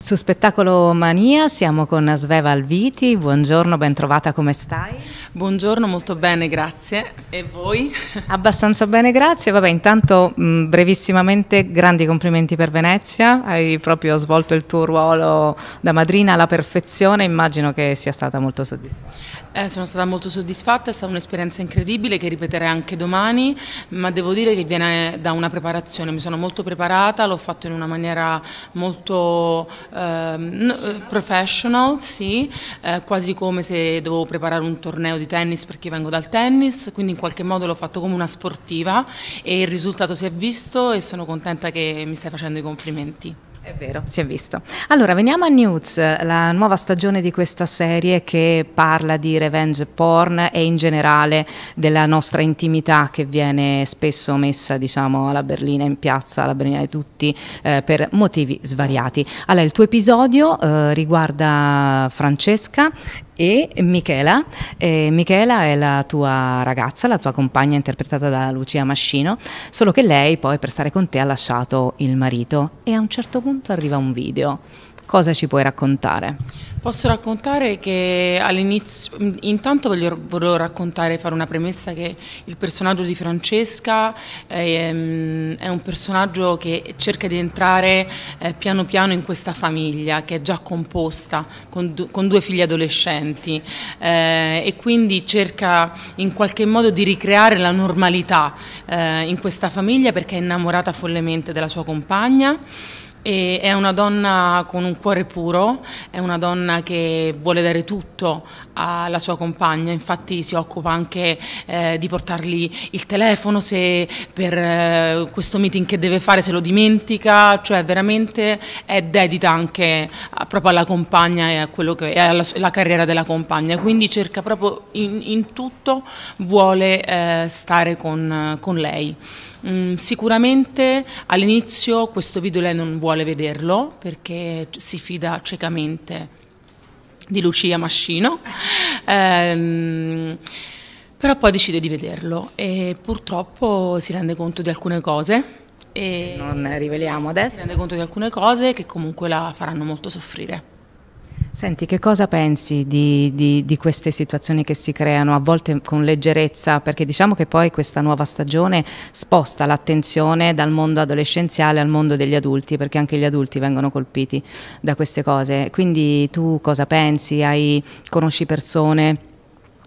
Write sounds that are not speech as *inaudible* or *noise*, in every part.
Su Spettacolo Mania siamo con Sveva Alviti, buongiorno, bentrovata, come stai? Buongiorno, molto bene, grazie. E voi? *laughs* Abbastanza bene, grazie. Vabbè, intanto mh, mm, brevissimamente grandi complimenti per Venezia, hai proprio svolto il tuo ruolo da madrina alla perfezione, immagino che sia stata molto soddisfatta. Eh, sono stata molto soddisfatta, è stata un'esperienza incredibile che ripeterei anche domani, ma devo dire che viene da una preparazione, mi sono molto preparata, l'ho fatto in una maniera molto eh, professional, sì, eh, quasi come se dovevo preparare un torneo di tennis perché vengo dal tennis, quindi in qualche modo l'ho fatto come una sportiva e il risultato si è visto e sono contenta che mi stai facendo i complimenti. È vero, si è visto. Allora, veniamo a News, la nuova stagione di questa serie che parla di revenge porn e in generale della nostra intimità che viene spesso messa, diciamo, alla berlina in piazza, alla berlina di tutti, eh, per motivi svariati. Allora, il tuo episodio eh, riguarda Francesca e Michela. Eh, Michela è la tua ragazza, la tua compagna interpretata da Lucia Mascino, solo che lei poi per stare con te ha lasciato il marito e a un certo punto arriva un video cosa ci puoi raccontare? Posso raccontare che all'inizio, intanto voglio, volevo raccontare, fare una premessa che il personaggio di Francesca è, ehm, è un personaggio che cerca di entrare eh, piano piano in questa famiglia che è già composta con, con due figli adolescenti eh, e quindi cerca in qualche modo di ricreare la normalità eh, in questa famiglia perché è innamorata follemente della sua compagna. E è una donna con un cuore puro, è una donna che vuole dare tutto alla sua compagna, infatti si occupa anche eh, di portargli il telefono se per eh, questo meeting che deve fare se lo dimentica, cioè veramente è dedita anche a, proprio alla compagna e a quello che è alla, la carriera della compagna, quindi cerca proprio in, in tutto vuole eh, stare con, con lei. Mm, sicuramente all'inizio questo video lei non vuole vuole vederlo perché si fida ciecamente di Lucia Mascino, ehm, però poi decide di vederlo e purtroppo si rende conto di alcune cose. non riveliamo adesso. Si rende conto di alcune cose che comunque la faranno molto soffrire. Senti, che cosa pensi di, di, di, queste situazioni che si creano a volte con leggerezza? Perché diciamo che poi questa nuova stagione sposta l'attenzione dal mondo adolescenziale al mondo degli adulti, perché anche gli adulti vengono colpiti da queste cose. Quindi tu cosa pensi? Hai, conosci persone?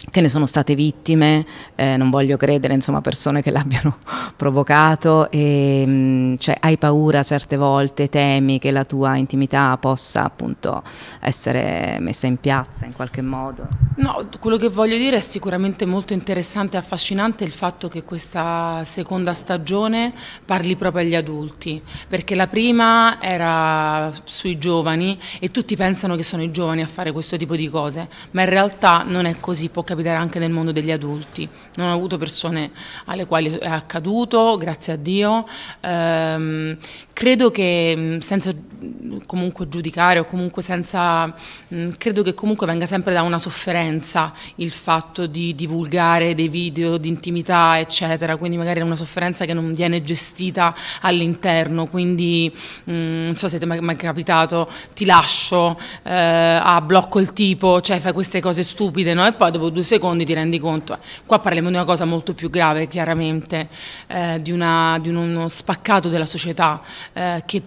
che ne sono state vittime, eh, non voglio credere, insomma, persone che l'abbiano *laughs* provocato, e, ehm, cioè, hai paura certe volte, temi che la tua intimità possa appunto essere messa in piazza in qualche modo? No, quello che voglio dire è sicuramente molto interessante e affascinante il fatto che questa seconda stagione parli proprio agli adulti, perché la prima era sui giovani e tutti pensano che sono i giovani a fare questo tipo di cose, ma in realtà non è così, può capitare anche nel mondo degli adulti. Non ho avuto persone alle quali è accaduto, grazie a Dio, ehm, credo che mm, senza mm, comunque giudicare o comunque senza mm, credo che comunque venga sempre da una sofferenza il fatto di divulgare dei video di intimità eccetera quindi magari è una sofferenza che non viene gestita all'interno quindi non so se ti è mai capitato ti lascio eh, ah, blocco il tipo cioè fai queste cose stupide no? e poi dopo due secondi ti rendi conto eh, qua parliamo di una cosa molto più grave chiaramente eh, di, una, di uno spaccato della società eh, che,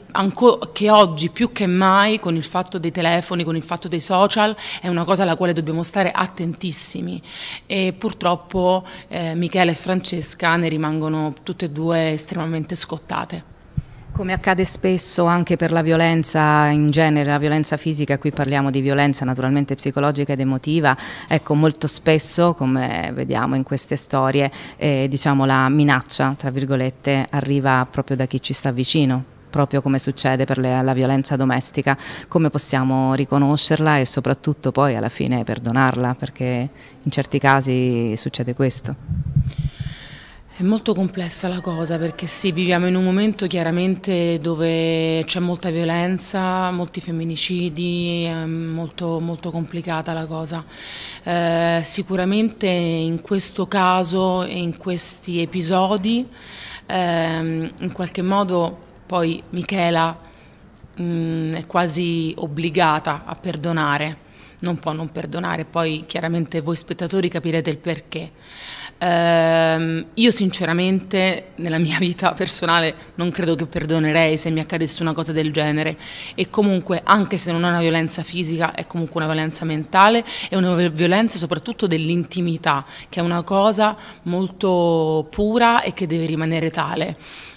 che, oggi più che mai con il fatto dei telefoni, con il fatto dei social, è una cosa alla quale dobbiamo stare attentissimi e purtroppo eh, Michele e Francesca ne rimangono tutte e due estremamente scottate. Come accade spesso anche per la violenza in genere, la violenza fisica, qui parliamo di violenza naturalmente psicologica ed emotiva, ecco molto spesso come vediamo in queste storie eh, diciamo la minaccia tra virgolette arriva proprio da chi ci sta vicino proprio come succede per le, la violenza domestica, come possiamo riconoscerla e soprattutto poi alla fine perdonarla, perché in certi casi succede questo. È molto complessa la cosa perché sì, viviamo in un momento chiaramente dove c'è molta violenza, molti femminicidi, è molto, molto complicata la cosa. Eh, sicuramente in questo caso e in questi episodi eh, in qualche modo poi Michela mh, mm, è quasi obbligata a perdonare, non può non perdonare, poi chiaramente voi spettatori capirete il perché. Eh, io sinceramente nella mia vita personale non credo che perdonerei se mi accadesse una cosa del genere e comunque anche se non è una violenza fisica è comunque una violenza mentale è una violenza soprattutto dell'intimità che è una cosa molto pura e che deve rimanere tale.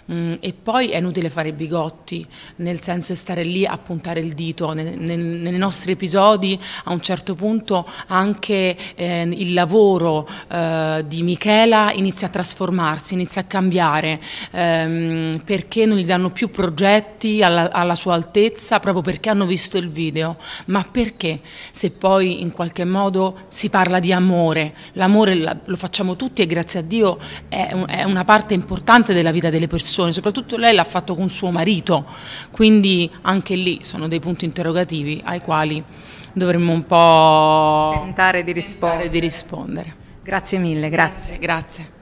Mm, e poi è inutile fare bigotti, nel senso di stare lì a puntare il dito. Ne, ne, nei nostri episodi a un certo punto anche eh, il lavoro eh, di Michele Michela inizia a trasformarsi, inizia a cambiare, ehm, perché non gli danno più progetti alla, alla, sua altezza, proprio perché hanno visto il video, ma perché se poi in qualche modo si parla di amore, l'amore lo facciamo tutti e grazie a Dio è, è una parte importante della vita delle persone, soprattutto lei l'ha fatto con suo marito, quindi anche lì sono dei punti interrogativi ai quali dovremmo un po' tentare di rispondere. Tentare di rispondere. Grazie mille, grazie. grazie. grazie.